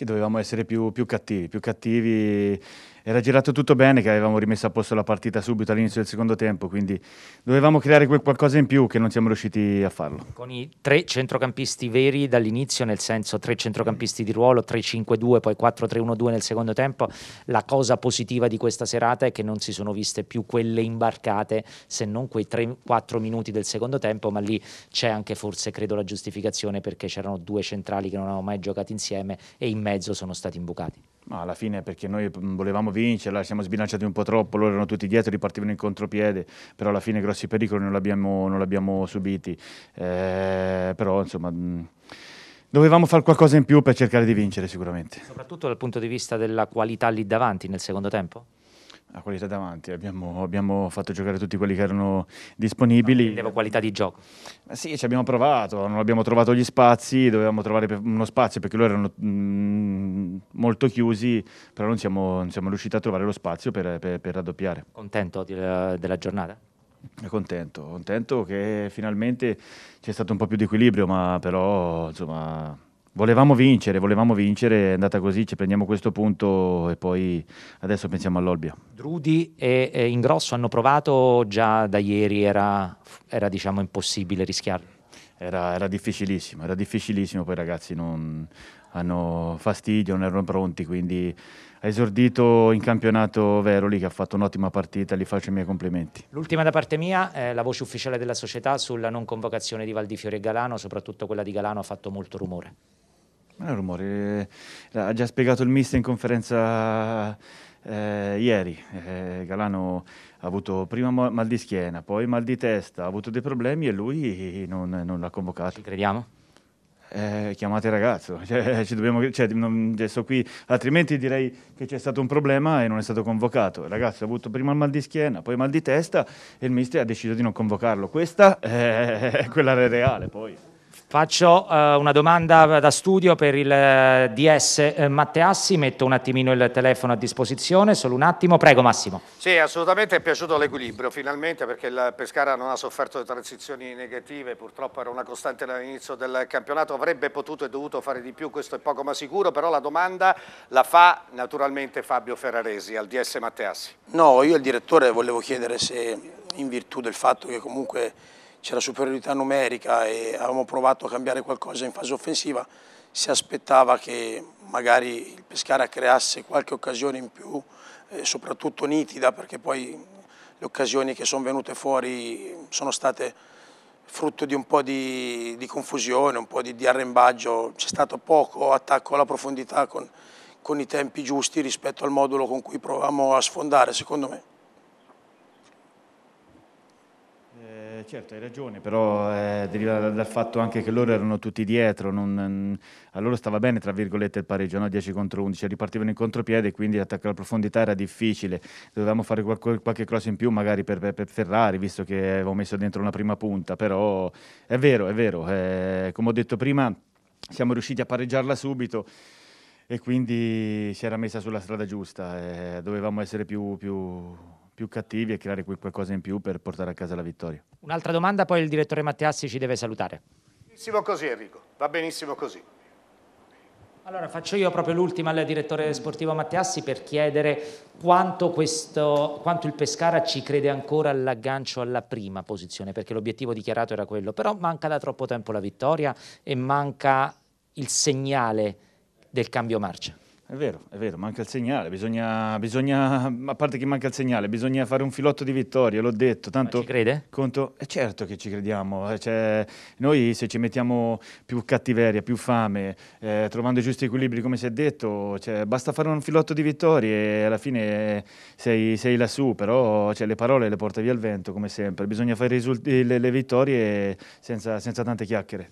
sì, dovevamo essere più, più cattivi, più cattivi era girato tutto bene, che avevamo rimesso a posto la partita subito all'inizio del secondo tempo, quindi dovevamo creare qualcosa in più che non siamo riusciti a farlo. Con i tre centrocampisti veri dall'inizio, nel senso tre centrocampisti di ruolo, 3-5-2, poi 4-3-1-2 nel secondo tempo, la cosa positiva di questa serata è che non si sono viste più quelle imbarcate, se non quei 3-4 minuti del secondo tempo, ma lì c'è anche forse, credo, la giustificazione perché c'erano due centrali che non avevano mai giocato insieme e in mezzo sono stati imbucati. Ma alla fine perché noi mm, volevamo vincerla, siamo sbilanciati un po' troppo, loro erano tutti dietro, ripartivano in contropiede, però alla fine grossi pericoli non li abbiamo, non li abbiamo subiti. Eh, però insomma mm, dovevamo fare qualcosa in più per cercare di vincere sicuramente. Soprattutto dal punto di vista della qualità lì davanti nel secondo tempo? la qualità davanti, abbiamo, abbiamo, fatto giocare tutti quelli che erano disponibili. Prendevo qualità di gioco. Ma sì, ci abbiamo provato, non abbiamo trovato gli spazi, dovevamo trovare uno spazio perché loro erano mh, mm, molto chiusi, però non siamo, non siamo, riusciti a trovare lo spazio per, per, per raddoppiare. Contento di, eh, della giornata? Contento, contento che finalmente c'è stato un po' più di equilibrio, ma però insomma Volevamo vincere, volevamo vincere, è andata così, ci prendiamo questo punto e poi adesso pensiamo all'Olbia. Drudi e, Ingrosso hanno provato già da ieri, era, era diciamo impossibile rischiarli? Era, era, difficilissimo, era difficilissimo, poi i ragazzi non, hanno fastidio, non erano pronti, quindi ha esordito in campionato Veroli che ha fatto un'ottima partita, gli faccio i miei complimenti. L'ultima da parte mia è la voce ufficiale della società sulla non convocazione di Valdifiore e Galano, soprattutto quella di Galano ha fatto molto rumore. Ma è un rumore, eh, l'ha già spiegato il mister in conferenza eh, ieri. Eh, Galano ha avuto prima mal di schiena, poi mal di testa, ha avuto dei problemi e lui non, non l'ha convocato. Ci crediamo? Eh, chiamate il ragazzo, cioè, dobbiamo, cioè, non, cioè, qui, altrimenti direi che c'è stato un problema e non è stato convocato. Il ragazzo ha avuto prima il mal di schiena, poi il mal di testa e il mister ha deciso di non convocarlo. Questa eh, è quella reale poi. Faccio eh, una domanda da studio per il eh, DS eh, Matteassi, metto un attimino il telefono a disposizione, solo un attimo, prego Massimo. Sì, assolutamente è piaciuto l'equilibrio finalmente perché il Pescara non ha sofferto di transizioni negative, purtroppo era una costante all'inizio del campionato, avrebbe potuto e dovuto fare di più, questo è poco ma sicuro, però la domanda la fa naturalmente Fabio Ferraresi al DS Matteassi. No, io al direttore volevo chiedere se in virtù del fatto che comunque c'era superiorità numerica e avevamo provato a cambiare qualcosa in fase offensiva, si aspettava che magari il Pescara creasse qualche occasione in più, eh, soprattutto nitida, perché poi le occasioni che sono venute fuori sono state frutto di un po' di, di confusione, un po' di, di arrembaggio, c'è stato poco attacco alla profondità con, con i tempi giusti rispetto al modulo con cui provavamo a sfondare, secondo me. Certo, hai ragione, però eh, deriva dal fatto anche che loro erano tutti dietro, non, mm, a loro stava bene tra virgolette il pareggio, no? 10 contro 11, ripartivano in contropiede, quindi l'attacco alla profondità era difficile, dovevamo fare qualche, qualche cross in più magari per, per, per, Ferrari, visto che avevo messo dentro una prima punta, però è vero, è vero, eh, come ho detto prima siamo riusciti a pareggiarla subito e quindi si era messa sulla strada giusta, eh, dovevamo essere più, più più cattivi e creare qualcosa in più per portare a casa la vittoria. Un'altra domanda, poi il direttore Matteassi ci deve salutare. Benissimo così Enrico, va benissimo così. Allora faccio io proprio l'ultima al direttore sportivo Matteassi per chiedere quanto, questo, quanto il Pescara ci crede ancora all'aggancio alla prima posizione, perché l'obiettivo dichiarato era quello, però manca da troppo tempo la vittoria e manca il segnale del cambio marcia. È vero, è vero, manca il segnale, bisogna, bisogna, a parte che manca il segnale, bisogna fare un filotto di vittorie, l'ho detto. Tanto ci crede? Conto, è certo che ci crediamo, eh, cioè, noi se ci mettiamo più cattiveria, più fame, eh, trovando i giusti equilibri come si è detto, cioè, basta fare un filotto di vittorie e alla fine sei, sei lassù, però cioè, le parole le porta via il vento come sempre, bisogna fare le, le vittorie senza, senza tante chiacchiere.